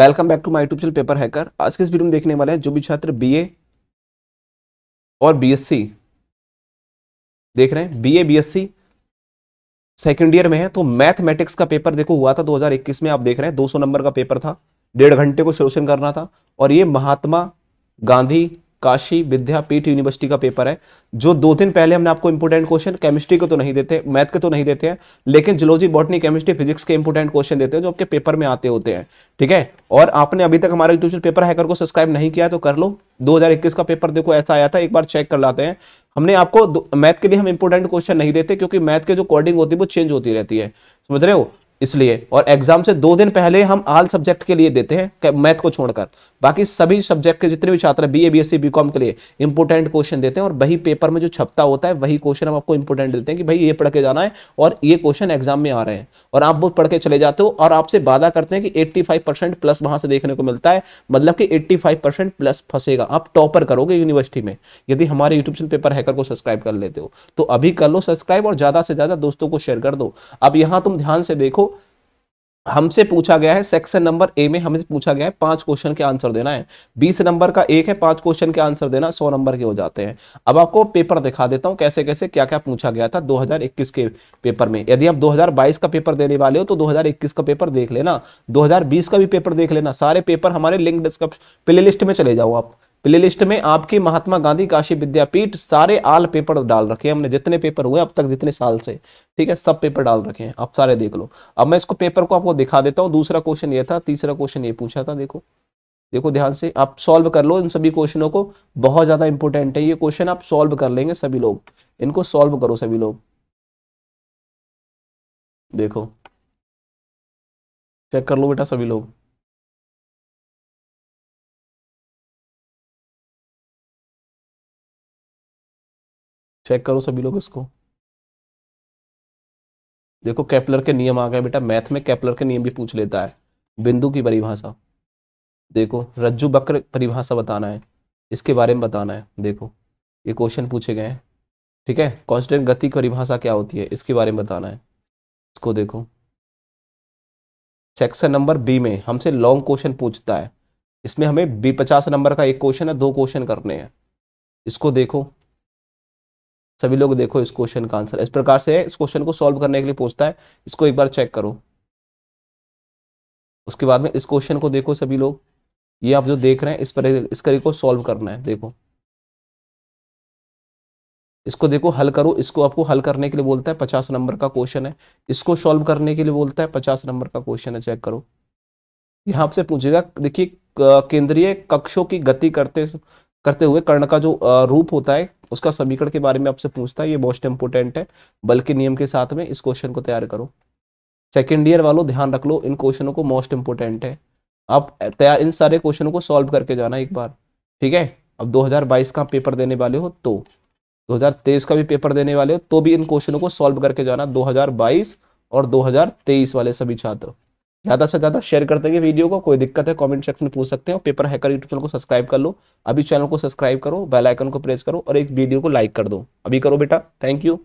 welcome back to my YouTube channel paper hacker आज के इस वीडियो में देखने वाले हैं जो भी छात्र बीए और बीएससी देख रहे हैं बीए बीएससी सेकेंड ईयर में है तो मैथमेटिक्स का पेपर देखो हुआ था 2021 में आप देख रहे हैं 200 नंबर का पेपर था डेढ़ घंटे को सोल्यूशन करना था और ये महात्मा गांधी काशी विद्यापीठ यूनिवर्सिटी का पेपर है जो दो दिन पहले हमने आपको इंपोर्टेंट क्वेश्चन केमिस्ट्री को तो नहीं देते मैथ के तो नहीं देते हैं लेकिन जियोलॉजी बॉटनी केमिस्ट्री फिजिक्स के इंपोर्टेंट क्वेश्चन देते हैं जो आपके पेपर में आते होते हैं ठीक है और आपने अभी तक हमारे यूट्यूब पेपर हैकर को सब्सक्राइब नहीं किया तो कर लो दो का पेपर देखो ऐसा आया था एक बार चेक कर लाते हैं हमने आपको मैथ के लिए हम इंपोर्टेंट क्वेश्चन नहीं देते क्योंकि मैथ के जो कोडिंग होती है वो चेंज होती रहती है समझ रहे हो इसलिए और एग्जाम से दो दिन पहले हम आल सब्जेक्ट के लिए देते हैं मैथ को छोड़कर बाकी सभी सब्जेक्ट के जितने भी छात्र B A B S C B com के लिए इंपोर्टेंट क्वेश्चन देते हैं और वही पेपर में जो छपता होता है वही क्वेश्चन हम आपको इंपोर्टेंट देते हैं कि भाई ये पढ़ के जाना है और ये क्वेश्चन एग्जाम में आ रहे हैं और आप वो पढ़ के चले जाते हो और आपसे वादा करते हैं कि एट्टी फाइव परसेंट प्लस वहां से देखने को मिलता है मतलब कि एट्टी फाइव परसेंट प्लस फंसेगा आप टॉपर करोगे यूनिवर्सिटी में यदि हमारे यूट्यूब चैनल पेपर हैकर को सब्सक्राइब कर लेते हो तो अभी कर लो सब्सक्राइब और ज्यादा से ज्यादा दोस्तों को शेयर कर दो अब यहाँ तुम ध्यान से देखो हमसे पूछा गया है सेक्शन नंबर ए में हमसे पूछा गया है पांच क्वेश्चन के आंसर देना है बीस नंबर का एक है पांच क्वेश्चन के आंसर देना सौ नंबर के हो जाते हैं अब आपको पेपर दिखा देता हूं कैसे कैसे क्या क्या पूछा गया था 2021 के पेपर में यदि आप 2022 का पेपर देने वाले हो तो 2021 का पेपर देख लेना दो का भी पेपर देख लेना सारे पेपर हमारे लिंक डिस्क्रिप्शन प्ले लिस्ट में चले जाओ आप प्ले लिस्ट में आपके महात्मा गांधी काशी विद्यापीठ सारे आल पेपर डाल रखे हैं हमने जितने पेपर हुए अब तक जितने साल से ठीक है सब पेपर डाल रखे हैं आप सारे देख लो अब मैं इसको पेपर को आपको दिखा देता हूँ दूसरा क्वेश्चन ये था तीसरा क्वेश्चन ये पूछा था देखो देखो ध्यान से आप सॉल्व कर लो इन सभी क्वेश्चनों को बहुत ज्यादा इंपॉर्टेंट है ये क्वेश्चन आप सॉल्व कर लेंगे सभी लोग इनको सॉल्व करो सभी लोग देखो चेक कर लो बेटा सभी लोग चेक करो सभी लोग इसको देखो कैपलर के नियम आ गए बेटा मैथ में कैपलर के नियम भी पूछ लेता है बिंदु की परिभाषा देखो रज्जु बक्र परिभाषा बताना है इसके बारे में बताना है देखो ये क्वेश्चन पूछे गए हैं ठीक है कांस्टेंट गति की परिभाषा क्या होती है इसके बारे में बताना है इसको देखो सेक्शन नंबर बी में हमसे लॉन्ग क्वेश्चन पूछता है इसमें हमें बी पचास नंबर का एक क्वेश्चन है दो क्वेश्चन करने हैं इसको देखो सभी लोग देखो इस क्वेश्चन का आंसर इस प्रकार से इस क्वेश्चन को सॉल्व करने के लिए पूछता है इसको एक बार चेक करो उसके बाद में इस क्वेश्चन को देखो सभी लोग ये आप जो देख रहे हैं इस पर इस करी को सॉल्व करना है देखो इसको देखो हल करो इसको आपको हल करने के लिए बोलता है पचास नंबर का क्वेश्चन है इसको सॉल्व करने के लिए बोलता है पचास नंबर का क्वेश्चन है चेक करो यहां आपसे पूछेगा देखिए केंद्रीय कक्षों की गति करते करते हुए कर्ण का जो रूप होता है उसका समीकरण के बारे में आपसे पूछता है ये मोस्ट इंपोर्टेंट है बल्कि नियम के साथ में इस क्वेश्चन को तैयार करो सेकेंड ईयर वालों ध्यान रख लो इन क्वेश्चनों को मोस्ट इंपोर्टेंट है आप तैयार इन सारे क्वेश्चनों को सॉल्व करके जाना एक बार ठीक है अब 2022 का पेपर देने वाले हो तो 2023 का भी पेपर देने वाले हो तो भी इन क्वेश्चनों को सॉल्व करके जाना 2022 और 2023 वाले सभी छात्र ज़्यादा से ज़्यादा शेयर कर देंगे वीडियो को कोई दिक्कत है कमेंट सेक्शन में पूछ सकते हैं और पेपर हैकर यूट्यूब चैनल को सब्सक्राइब कर लो अभी चैनल को सब्सक्राइब करो बेल आइकन को प्रेस करो और एक वीडियो को लाइक कर दो अभी करो बेटा थैंक यू